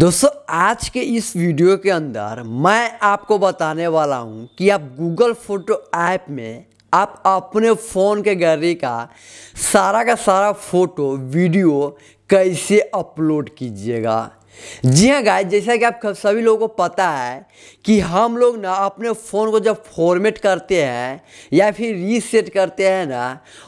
दोस्तों आज के इस वीडियो के अंदर मैं आपको बताने वाला हूं कि आप गूगल फोटो ऐप में आप अपने फ़ोन के गैलरी का सारा का सारा फ़ोटो वीडियो कैसे अपलोड कीजिएगा जी हाँ गाय जैसा कि आप सभी लोगों को पता है कि हम लोग ना अपने फ़ोन को जब फॉर्मेट करते हैं या फिर रीसेट करते हैं ना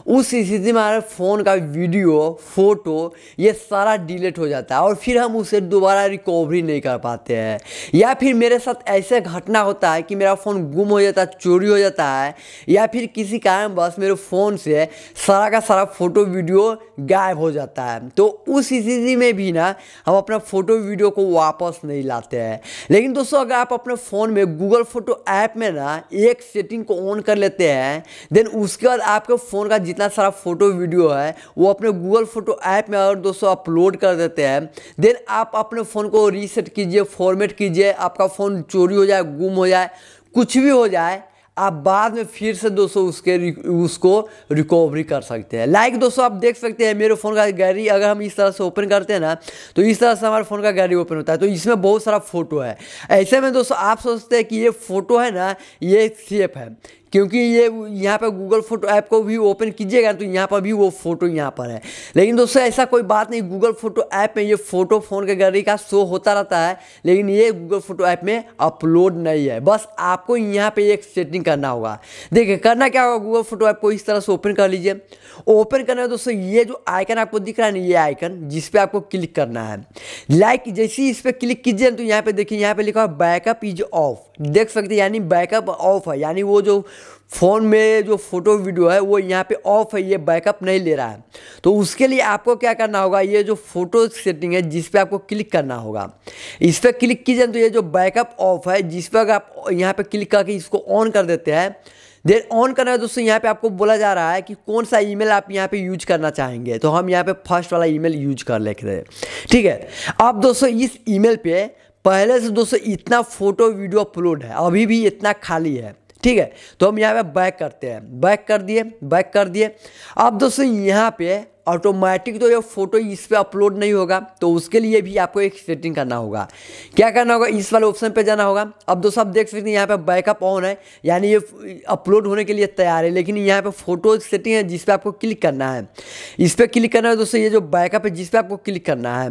उस स्थिति में हमारे फ़ोन का वीडियो फोटो ये सारा डिलीट हो जाता है और फिर हम उसे दोबारा रिकवरी नहीं कर पाते हैं या फिर मेरे साथ ऐसे घटना होता है कि मेरा फ़ोन गुम हो जाता है चोरी हो जाता है या फिर किसी कारण बस मेरे फ़ोन से सारा का सारा फ़ोटो वीडियो गायब हो जाता है तो उस स्थिति में भी ना हम अपना फ़ोटो फोटो वीडियो को वापस नहीं लाते हैं लेकिन दोस्तों अगर आप अपने फ़ोन में गूगल फोटो ऐप में ना एक सेटिंग को ऑन कर लेते हैं देन उसके बाद आपके फ़ोन का जितना सारा फोटो वीडियो है वो अपने गूगल फोटो ऐप में अगर दोस्तों अपलोड कर देते हैं देन आप अपने फ़ोन को रीसेट कीजिए फॉर्मेट कीजिए आपका फ़ोन चोरी हो जाए गुम हो जाए कुछ भी हो जाए आप बाद में फिर से दोस्तों उसके उसको रिकवरी कर सकते हैं लाइक दोस्तों आप देख सकते हैं मेरे फ़ोन का गैलरी अगर हम इस तरह से ओपन करते हैं ना तो इस तरह से हमारे फ़ोन का गैलरी ओपन होता है तो इसमें बहुत सारा फ़ोटो है ऐसे में दोस्तों आप सोचते हैं कि ये फ़ोटो है ना ये सेफ है क्योंकि ये यहाँ पर गूगल फोटो ऐप को भी ओपन कीजिएगा तो यहाँ पर भी वो फोटो यहाँ पर है लेकिन दोस्तों ऐसा कोई बात नहीं गूगल फोटो ऐप में ये फोटो फ़ोन के गैलरी का शो होता रहता है लेकिन ये गूगल फोटो ऐप में अपलोड नहीं है बस आपको यहाँ पे एक सेटिंग करना होगा देखिए करना क्या होगा गूगल फोटो ऐप को इस तरह से ओपन कर लीजिए ओपन करना में दोस्तों ये जो आइकन आपको दिख रहा है ना ये आइकन जिस पर आपको क्लिक करना है लाइक जैसे ही इस पर क्लिक कीजिए तो यहाँ पर देखिए यहाँ पर लिखा हुआ बैकअप इज ऑफ देख सकते हैं यानी बैकअप ऑफ है यानी वो जो फ़ोन में जो फ़ोटो वीडियो है वो यहाँ पे ऑफ है ये बैकअप नहीं ले रहा है तो उसके लिए आपको क्या करना होगा ये जो फ़ोटो सेटिंग है जिस पे आपको क्लिक करना होगा इस पर क्लिक कीजिए तो ये जो बैकअप ऑफ है जिस पर आप यहाँ पे क्लिक करके इसको ऑन कर देते हैं देन ऑन करना है दोस्तों यहाँ पे आपको बोला जा रहा है कि कौन सा ईमेल आप यहाँ पे यूज करना चाहेंगे तो हम यहाँ पे फर्स्ट वाला ईमेल यूज कर ले रहे ठीक है अब दोस्तों इस ईमेल पे पहले से दोस्तों इतना फ़ोटो वीडियो अपलोड है अभी भी इतना खाली है ठीक है तो हम यहाँ पे बैक करते हैं बैक कर दिए बैक कर दिए अब दोस्तों यहाँ पे ऑटोमेटिक तो ये फोटो इस पर अपलोड नहीं होगा तो उसके लिए भी आपको एक सेटिंग करना होगा क्या करना होगा इस वाले ऑप्शन पे जाना होगा अब दोस्तों आप देख सकते हैं यहाँ पे बैकअप ऑन है यानी ये अपलोड होने के लिए तैयार है लेकिन यहाँ पे फोटो सेटिंग है जिस पर आपको क्लिक करना है इस पर क्लिक करना है दोस्तों ये जो बैकअप है जिस पर आपको क्लिक करना है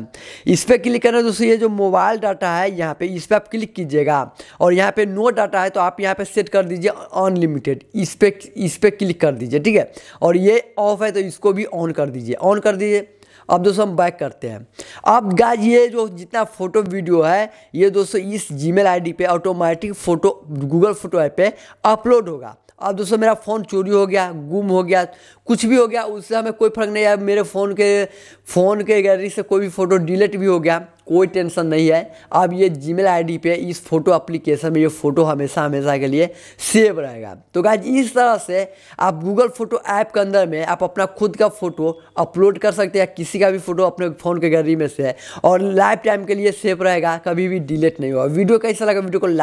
इस पर क्लिक करना है दोस्तों ये जो मोबाइल डाटा है यहाँ पर इस पर आप क्लिक कीजिएगा और यहाँ पर नो डाटा है तो आप यहाँ पर सेट कर दीजिए अनलिमिटेड इस पर इस पर क्लिक कर दीजिए ठीक है और ये ऑफ है तो इसको भी ऑन कर दीजिए दीजिए ऑन कर दीजिए अब दोस्तों हम बैक करते हैं अब गाइज ये जो जितना फोटो वीडियो है ये दोस्तों इस जीमेल आईडी पे automatic photo Google photo app पे अपलोड होगा अब दोस्तों मेरा फ़ोन चोरी हो गया गुम हो गया कुछ भी हो गया उससे हमें कोई फर्क नहीं है मेरे फ़ोन के फ़ोन के गैलरी से कोई भी फ़ोटो डिलीट भी हो गया कोई टेंशन नहीं है अब ये जी मेल आई पे इस फ़ोटो एप्लीकेशन में ये फ़ोटो हमेशा हमेशा के लिए सेव रहेगा तो गाइज इस तरह से आप गूगल फ़ोटो ऐप के अंदर में आप अपना खुद का फ़ोटो अपलोड कर सकते हैं किसी का भी फ़ोटो अपने फ़ोन के गैलरी में से और लाइफ टाइम के लिए सेव रहेगा कभी भी डिलीट नहीं होगा वीडियो कैसा लगा वीडियो को